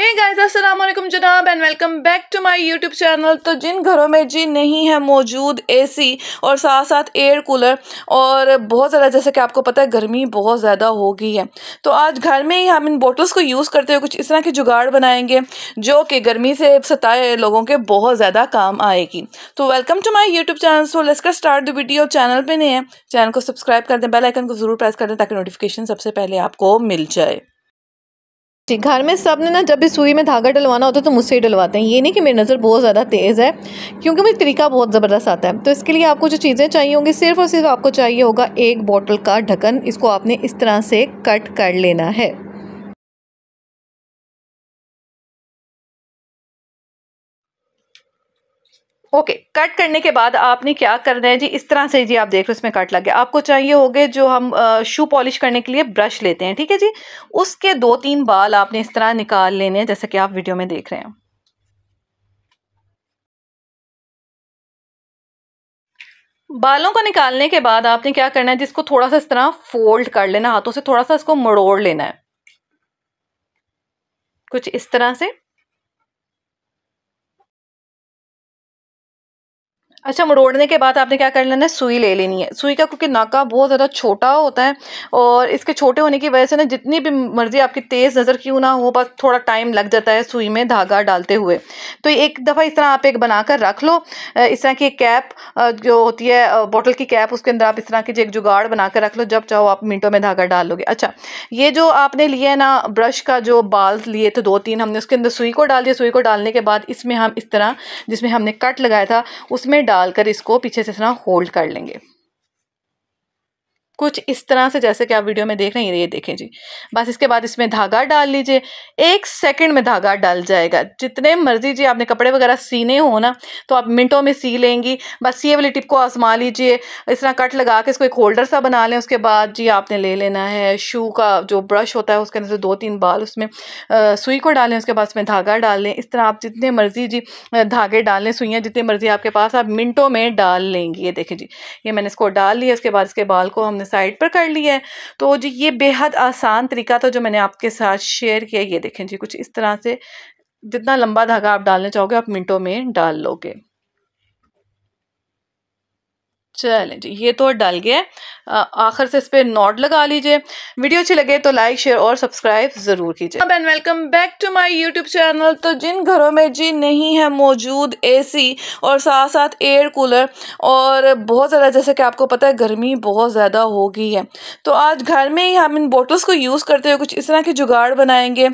hey guys अस्सलाम वालेकुम जनाब and welcome back to my YouTube channel तो जिन घरों में जी नहीं है मौजूद एसी और साथ साथ एयर कूलर और बहुत ज़्यादा जैसे कि आपको पता है गर्मी बहुत ज़्यादा हो गई है तो आज घर में ही हम इन बोटल्स को यूज़ करते हुए कुछ इस तरह के जुगाड़ बनाएंगे जो कि गर्मी से सताए लोगों के बहुत ज़्यादा काम आएगी तो welcome to my YouTube channel so let's कर स्टार्ट द वीडियो चैनल पर नहीं है चैनल को सब्सक्राइब कर दें बेलाइकन को ज़रूर प्रेस कर दें ताकि नोटिफिकेशन सबसे पहले आपको मिल जाए जी घर में सब ने ना जब भी सुई में धागा डलवाना होता है तो मुझसे ही डलवाते हैं ये नहीं कि मेरी नज़र बहुत ज़्यादा तेज़ है क्योंकि मुझे तरीका बहुत ज़बरदस्त आता है तो इसके लिए आपको जो चीज़ें चाहिए होंगी सिर्फ और सिर्फ आपको चाहिए होगा एक बॉटल का ढक्कन इसको आपने इस तरह से कट कर लेना है ओके okay, कट करने के बाद आपने क्या करना है जी इस तरह से जी आप देख रहे हो इसमें कट लग गया आपको चाहिए होगे जो हम शू पॉलिश करने के लिए ब्रश लेते हैं ठीक है जी उसके दो तीन बाल आपने इस तरह निकाल लेने हैं जैसे कि आप वीडियो में देख रहे हैं बालों को निकालने के बाद आपने क्या करना है जिसको थोड़ा सा इस तरह फोल्ड कर लेना हाथों से थोड़ा सा इसको मड़ोड़ लेना है कुछ इस तरह से अच्छा मरोड़ने के बाद आपने क्या कर लेना है सुई ले लेनी है सुई का क्योंकि नाका बहुत ज़्यादा छोटा होता है और इसके छोटे होने की वजह से ना जितनी भी मर्ज़ी आपकी तेज़ नज़र क्यों ना हो बस थोड़ा टाइम लग जाता है सुई में धागा डालते हुए तो एक दफ़ा इस तरह आप एक बना कर रख लो इस तरह की कैप जो होती है बॉटल की कैप उसके अंदर आप इस तरह की एक जुगाड़ बना कर रख लो जब चाहो आप मिनटों में धागा डाल लोगे अच्छा ये जो आपने लिया है ना ब्रश का जो बाल लिए थे दो तीन हमने उसके अंदर सुई को डाल दिया सुई को डालने के बाद इसमें हम इस तरह जिसमें हमने कट लगाया था उसमें डाल डालकर इसको पीछे से इस होल्ड कर लेंगे कुछ इस तरह से जैसे कि आप वीडियो में देख रहे हैं ये देखें जी बस इसके बाद इसमें धागा डाल लीजिए एक सेकंड में धागा डाल जाएगा जितने मर्जी जी आपने कपड़े वगैरह सीने हो ना तो आप मिनटों में सी लेंगी बस ये वाली टिप को आजमा लीजिए इस तरह कट लगा के इसको एक होल्डर सा बना लें उसके बाद जी आपने ले लेना है शू का जो ब्रश होता है उसके अंदर से दो तीन बाल उसमें सुई को डालें उसके बाद उसमें धागा डाल लें इस तरह आप जितने मर्जी जी धागे डाल लें सुइयाँ जितनी मर्जी आपके पास आप मिनटों में डाल लेंगी ये देखें जी ये मैंने इसको डाल लिया उसके बाद इसके बाल को हमने साइड पर कर लिया है तो जी ये बेहद आसान तरीका था जो मैंने आपके साथ शेयर किया ये देखें जी कुछ इस तरह से जितना लंबा धागा आप डालना चाहोगे आप मिनटों में डाल लोगे चलें जी ये तो डल गया आखिर से इस पर नोट लगा लीजिए वीडियो अच्छी लगे तो लाइक शेयर और सब्सक्राइब ज़रूर कीजिए अब and welcome back to my YouTube channel तो जिन घरों में जी नहीं है मौजूद एसी और साथ साथ एयर कूलर और बहुत ज़्यादा जैसे कि आपको पता है गर्मी बहुत ज़्यादा हो गई है तो आज घर में ही हम इन बोटल्स को यूज़ करते हुए कुछ इस तरह के जुगाड़ बनाएंगे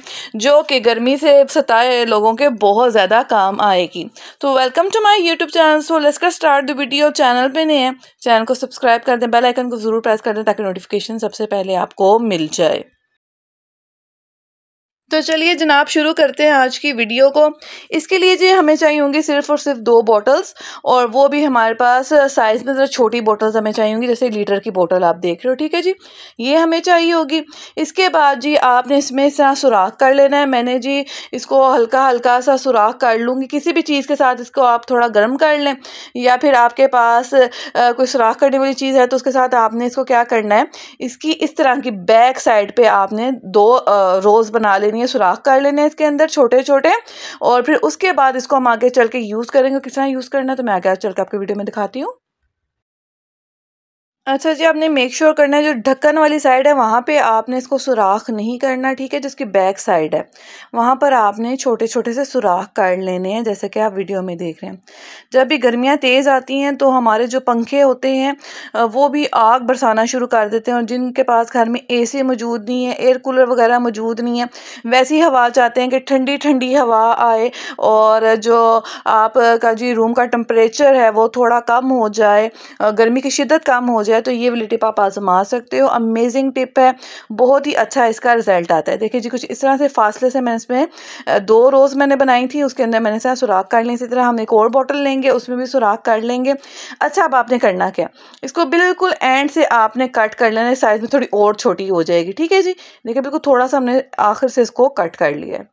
जो कि गर्मी से सताए लोगों के बहुत ज़्यादा काम आएगी तो welcome to my YouTube channel so let's get start the video channel पर नहीं है चैनल को सब्सक्राइब कर दें बेल आइकन को ज़रूर प्रेस कर दें ताकि नोटिफिकेशन सबसे पहले आपको मिल जाए तो चलिए जनाब शुरू करते हैं आज की वीडियो को इसके लिए जी हमें चाहिए होंगी सिर्फ और सिर्फ दो बॉटल्स और वो भी हमारे पास साइज़ में ज़रा छोटी बॉटल्स हमें चाहिए होंगी जैसे लीटर की बॉटल आप देख रहे हो ठीक है जी ये हमें चाहिए होगी इसके बाद जी आपने इसमें इस तरह सुराख कर लेना है मैंने जी इसको हल्का हल्का सा सुराख कर लूँगी किसी भी चीज़ के साथ इसको आप थोड़ा गर्म कर लें या फिर आपके पास कोई सुराख करने वाली चीज़ है तो उसके साथ आपने इसको क्या करना है इसकी इस तरह की बैक साइड पर आपने दो रोज़ बना लेनी ये सुराख कर लेने हैं इसके अंदर छोटे छोटे और फिर उसके बाद इसको हम आगे चल के यूज़ करेंगे किस तरह यूज़ करना है तो मैं आगे चल के आपके वीडियो में दिखाती हूँ अच्छा जी आपने मेक श्योर sure करना है जो ढक्कन वाली साइड है वहाँ पे आपने इसको सुराख नहीं करना ठीक है जिसकी बैक साइड है वहाँ पर आपने छोटे छोटे से सुराख काट लेने हैं जैसे कि आप वीडियो में देख रहे हैं जब भी गर्मियाँ तेज़ आती हैं तो हमारे जो पंखे होते हैं वो भी आग बरसाना शुरू कर देते हैं और जिनके पास घर में ए मौजूद नहीं है एयर कूलर वगैरह मौजूद नहीं है वैसी हवा चाहते हैं कि ठंडी ठंडी हवा आए और जो आपका जी रूम का टम्परेचर है वो थोड़ा कम हो जाए गर्मी की शिदत कम हो जाए है तो ये वाली टिप आप आजमा सकते हो अमेजिंग टिप है बहुत ही अच्छा इसका रिजल्ट आता है देखिए जी कुछ इस तरह से फासले से मैंने इसमें दो रोज़ मैंने बनाई थी उसके अंदर मैंने सुराख काट लिया इसी तरह हम एक और बॉटल लेंगे उसमें भी सुराख काट लेंगे अच्छा अब आपने करना क्या इसको बिल्कुल एंड से आपने कट कर लेना साइज़ में थोड़ी और छोटी हो जाएगी ठीक है जी देखिए बिल्कुल थोड़ा सा हमने आखिर से इसको कट कर लिया है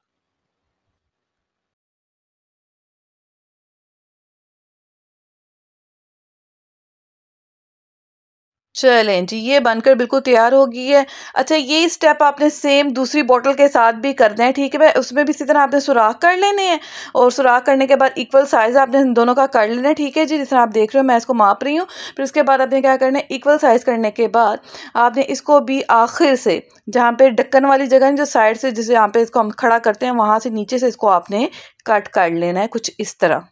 चलें जी ये बनकर बिल्कुल तैयार हो गई है अच्छा ये स्टेप आपने सेम दूसरी बोतल के साथ भी करना है ठीक है भाई उसमें भी इसी तरह आपने सुराख कर लेने हैं और सुराख करने के बाद इक्वल साइज़ आपने दोनों का कर लेना है ठीक है जी जिस तरह आप देख रहे हो मैं इसको माप रही हूँ फिर उसके बाद आपने क्या करना है इक्वल साइज़ करने के बाद आपने इसको भी आखिर से जहाँ पर ढक्कन वाली जगह है जो साइड से जिसे यहाँ पर इसको हम खड़ा करते हैं वहाँ से नीचे से इसको आपने कट कर लेना है कुछ इस तरह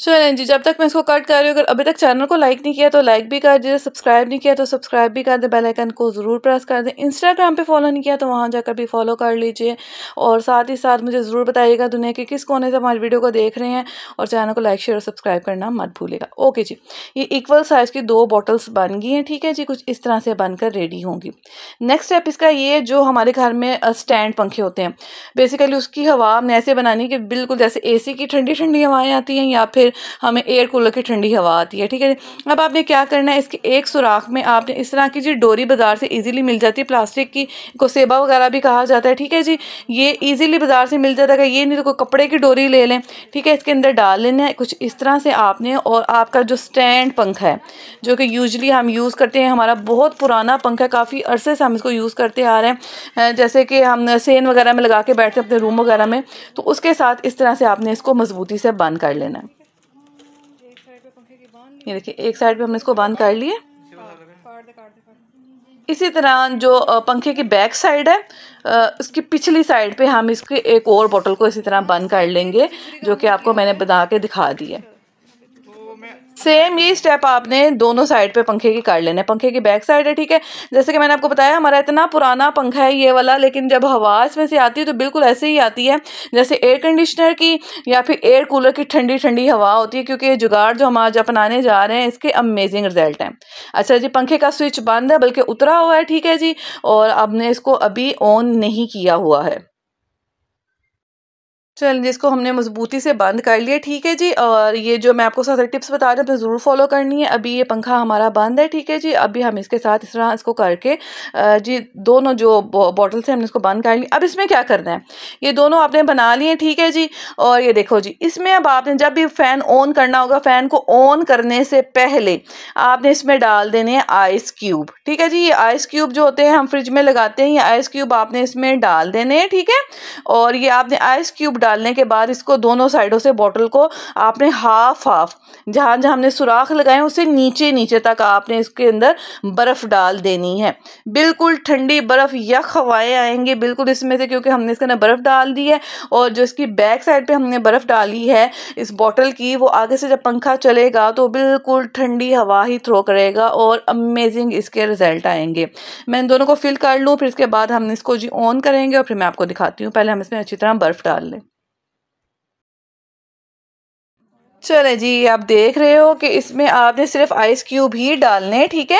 सो so, जी जब तक मैं इसको कट कर रही हूँ अगर अभी तक चैनल को लाइक नहीं किया तो लाइक भी कर दीजिए सब्सक्राइब नहीं किया तो सब्सक्राइब भी कर दें बेल आइकन को ज़रूर प्रेस कर दें इंस्टाग्राम पे फॉलो नहीं किया तो वहाँ जाकर भी फॉलो कर लीजिए और साथ ही साथ मुझे ज़रूर बताइएगा दुनिया के किस कोने से हमारी वीडियो को देख रहे हैं और चैनल को लाइक शेयर और सब्सक्राइब करना मत भूलेगा ओके जी ये इक्वल साइज़ की दो बॉटल्स बन गई हैं ठीक है जी कुछ इस तरह से बनकर रेडी होंगी नेक्स्ट स्टेप इसका ये जो हमारे घर में स्टैंड पंखे होते हैं बेसिकली उसकी हवा हमने ऐसे बनानी कि बिल्कुल जैसे ए की ठंडी ठंडी हवाएँ आती हैं या फिर फिर हमें एयर कूलर की ठंडी हवा आती है ठीक है अब आपने क्या करना है इसके एक सुराख में आपने इस तरह की जी डोरी बाज़ार से ईजिली मिल जाती है प्लास्टिक की को सेबा वगैरह भी कहा जाता है ठीक है जी ये ईजिली बाज़ार से मिल जाता है ये नहीं तो कोई कपड़े की डोरी ले लें ठीक है इसके अंदर डाल लेना है कुछ इस तरह से आपने और आपका जो स्टैंड पंखा है जो कि यूजली हम यूज़ करते हैं हमारा बहुत पुराना पंखा काफ़ी अरसे से हम इसको यूज़ करते आ रहे हैं जैसे कि हम सेन वगैरह में लगा के बैठते हैं अपने रूम वगैरह में तो उसके साथ इस तरह से आपने इसको मज़बूती से बंद कर लेना है ये देखिए एक साइड पे हमने इसको बंद कर लिए इसी तरह जो पंखे की बैक साइड है उसकी पिछली साइड पे हम इसके एक और बोतल को इसी तरह बंद कर लेंगे जो कि आपको मैंने बता के दिखा दी है सेम ये स्टेप आपने दोनों साइड पे पंखे की काट लेने पंखे की बैक साइड है ठीक है जैसे कि मैंने आपको बताया हमारा इतना पुराना पंखा है ये वाला लेकिन जब हवा इसमें से आती है तो बिल्कुल ऐसे ही आती है जैसे एयर कंडीशनर की या फिर एयर कूलर की ठंडी ठंडी हवा होती है क्योंकि ये जुगाड़ जो हम आज अपनाने जा रहे हैं इसके अमेजिंग रिजल्ट हैं अच्छा जी पंखे का स्विच बंद है बल्कि उतरा हुआ है ठीक है जी और आपने इसको अभी ऑन नहीं किया हुआ है चलिए इसको हमने मजबूती से बंद कर लिया ठीक है जी और ये जो मैं आपको सारे टिप्स बता रही हूँ तो ज़रूर फॉलो करनी है अभी ये पंखा हमारा बंद है ठीक है जी अभी हम इसके साथ इस तरह इसको करके जी दोनों जो बॉटल से हमने इसको बंद कर लिया अब इसमें क्या करना है ये दोनों आपने बना लिए ठीक है जी और ये देखो जी इसमें अब आपने जब भी फ़ैन ऑन करना होगा फ़ैन को ऑन करने से पहले आपने इसमें डाल देने हैं आइस क्यूब ठीक है जी ये आइस क्यूब जो होते हैं हम फ्रिज में लगाते हैं ये आइस क्यूब आपने इसमें डाल देने हैं ठीक है और ये आपने आइस क्यूब डालने के बाद इसको दोनों साइडों से बॉटल को आपने हाफ हाफ जहाँ जहाँ हमने सुराख लगाए उसे नीचे नीचे तक आपने इसके अंदर बर्फ़ डाल देनी है बिल्कुल ठंडी बर्फ़ यक हवाएँ आएंगी बिल्कुल इसमें से क्योंकि हमने इसके अंदर बर्फ़ डाल दी है और जो इसकी बैक साइड पर हमने बर्फ़ डाली है इस बॉटल की वो आगे से जब पंखा चलेगा तो बिल्कुल ठंडी हवा ही थ्रो करेगा और अमेजिंग इसके रिजल्ट आएंगे मैं इन दोनों को फिल कर लूँ फिर इसके बाद हम इसको जी ऑन करेंगे और फिर मैं आपको दिखाती हूँ पहले हम इसमें अच्छी तरह बर्फ़ डाल लें चले जी आप देख रहे हो कि इसमें आपने सिर्फ आइस क्यूब ही डालने ठीक है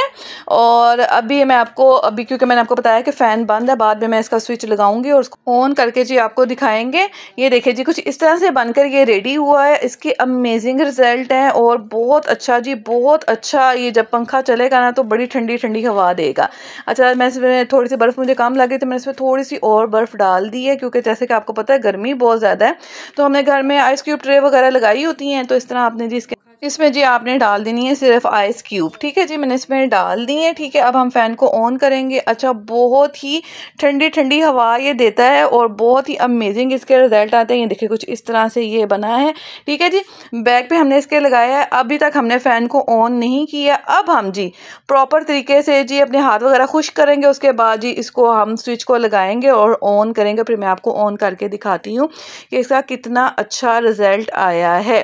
और अभी मैं आपको अभी क्योंकि मैंने आपको बताया कि फ़ैन बंद है बाद में मैं इसका स्विच लगाऊंगी और उसको ऑन करके जी आपको दिखाएंगे ये देखिए जी कुछ इस तरह से बनकर ये रेडी हुआ है इसके अमेजिंग रिज़ल्ट हैं और बहुत अच्छा जी बहुत अच्छा ये जब पंखा चलेगा ना तो बड़ी ठंडी ठंडी हवा देगा अच्छा मैं इसमें थोड़ी सी बर्फ़ मुझे कम लगी तो मैंने इसमें थोड़ी सी और बर्फ़ डाल दी है क्योंकि जैसे कि आपको पता है गर्मी बहुत ज़्यादा है तो हमने घर में आइस क्यूब ट्रे वगैरह लगाई होती हैं तो इस तरह आपने जी इसके इसमें जी आपने डाल देनी है सिर्फ आइस क्यूब ठीक है जी मैंने इसमें डाल दी है ठीक है अब हम फ़ैन को ऑन करेंगे अच्छा बहुत ही ठंडी ठंडी हवा ये देता है और बहुत ही अमेजिंग इसके रिज़ल्ट आते हैं ये देखिए कुछ इस तरह से ये बना है ठीक है जी बैक पे हमने इसके लगाया है अभी तक हमने फ़ैन को ऑन नहीं किया अब हम जी प्रॉपर तरीके से जी अपने हाथ वगैरह खुश करेंगे उसके बाद जी इसको हम स्विच को लगाएंगे और ऑन करेंगे फिर मैं आपको ऑन करके दिखाती हूँ कि इसका कितना अच्छा रिज़ल्ट आया है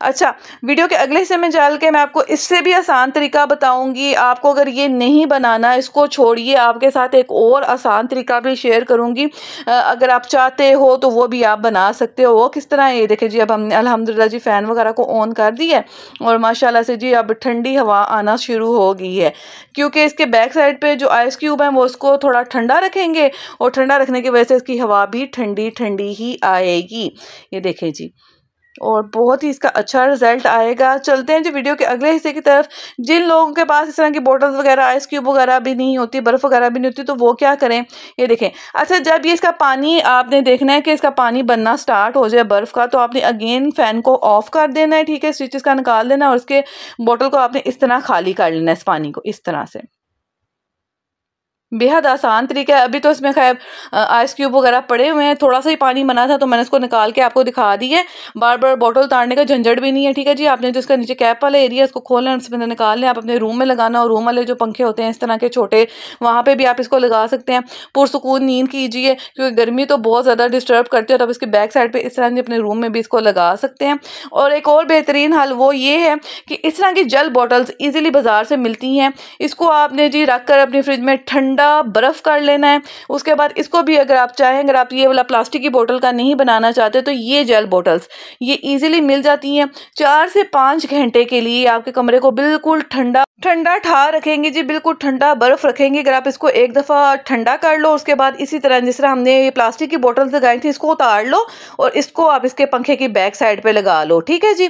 अच्छा वीडियो के अगले समय जाल के मैं आपको इससे भी आसान तरीका बताऊंगी आपको अगर ये नहीं बनाना इसको छोड़िए आपके साथ एक और आसान तरीका भी शेयर करूंगी अगर आप चाहते हो तो वो भी आप बना सकते हो वो किस तरह है ये देखें जी अब हमने अलहमदिल्ला जी फ़ैन वगैरह को ऑन कर दी है और माशाला से जी अब ठंडी हवा आना शुरू हो गई है क्योंकि इसके बैक साइड पर जो आइस क्यूब है वो उसको थोड़ा ठंडा रखेंगे और ठंडा रखने की वजह से इसकी हवा भी ठंडी ठंडी ही आएगी ये देखें जी और बहुत ही इसका अच्छा रिजल्ट आएगा चलते हैं जी वीडियो के अगले हिस्से की तरफ जिन लोगों के पास इस तरह की बोटल्स वगैरह आइस क्यूब वगैरह भी नहीं होती बर्फ़ वगैरह भी नहीं होती तो वो क्या करें ये देखें अच्छा जब ये इसका पानी आपने देखना है कि इसका पानी बनना स्टार्ट हो जाए बर्फ़ का तो आपने अगेन फ़ैन को ऑफ़ कर देना है ठीक है स्विचेस का निकाल देना और उसके बोटल को आपने इस तरह खाली कर लेना है इस पानी को इस तरह से बेहद आसान तरीका है अभी तो इसमें खैर आइस क्यूब वगैरह पड़े हुए हैं थोड़ा सा ही पानी बना था तो मैंने इसको निकाल के आपको दिखा दी है बार बार बॉटल तारने का झंझट भी नहीं है ठीक है जी आपने जो इसका नीचे कैप वाला एरिया इसको खोल लें उसमें निकाल लें आप अपने रूम में लगाना और रूम वाले जो पंखे होते हैं इस तरह के छोटे वहाँ पर भी आप इसको लगा सकते हैं पुरसकून नींद कीजिए क्योंकि गर्मी तो बहुत ज़्यादा डिस्टर्ब करती है तो आप इसके बैक साइड पर इस तरह से अपने रूम में भी इसको लगा सकते हैं और एक और बेहतरीन हल वो ये है कि इस तरह की जल बॉटल्स ईजिली बाज़ार से मिलती हैं इसको आपने जी रख कर अपने फ्रिज में ठंड ठंडा बर्फ़ कर लेना है उसके बाद इसको भी अगर आप चाहें अगर आप ये वाला प्लास्टिक की बोतल का नहीं बनाना चाहते तो ये जेल बोटल्स ये ईजिली मिल जाती हैं चार से पाँच घंटे के लिए आपके कमरे को बिल्कुल ठंडा ठंडा ठा रखेंगे जी बिल्कुल ठंडा बर्फ़ रखेंगे अगर आप इसको एक दफ़ा ठंडा कर लो उसके बाद इसी तरह जिस तरह हमने ये प्लास्टिक की बोटल्स लगाई थी इसको उतार लो और इसको आप इसके पंखे की बैक साइड पे लगा लो ठीक है जी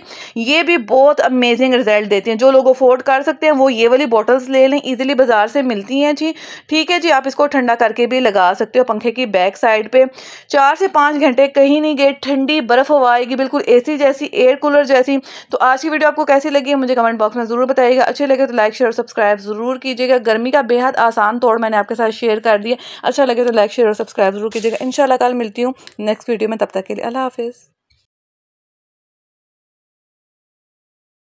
ये भी बहुत अमेजिंग रिजल्ट देती हैं जो लोग अफोर्ड कर सकते हैं वो ये वाली बोटल्स ले लें ईजिली बाज़ार से मिलती हैं जी ठीक ठीक है जी आप इसको ठंडा करके भी लगा सकते हो पंखे की बैक साइड पे चार से पाँच घंटे कहीं नहीं गए ठंडी बर्फ़ हवा आएगी बिल्कुल एसी जैसी एयर कूलर जैसी तो आज की वीडियो आपको कैसी लगी है मुझे कमेंट बॉक्स में ज़रूर बताइएगा अच्छे लगे तो लाइक शेयर और सब्सक्राइब ज़रूर कीजिएगा गर्मी का बेहद आसान तोड़ मैंने आपके साथ शेयर कर दिया अच्छा लगे तो लाइक शेयर और सब्सक्राइब ज़रूर कीजिएगा इन कल मिलती हूँ नेक्स्ट वीडियो में तब तक के लिए अला हाफिज़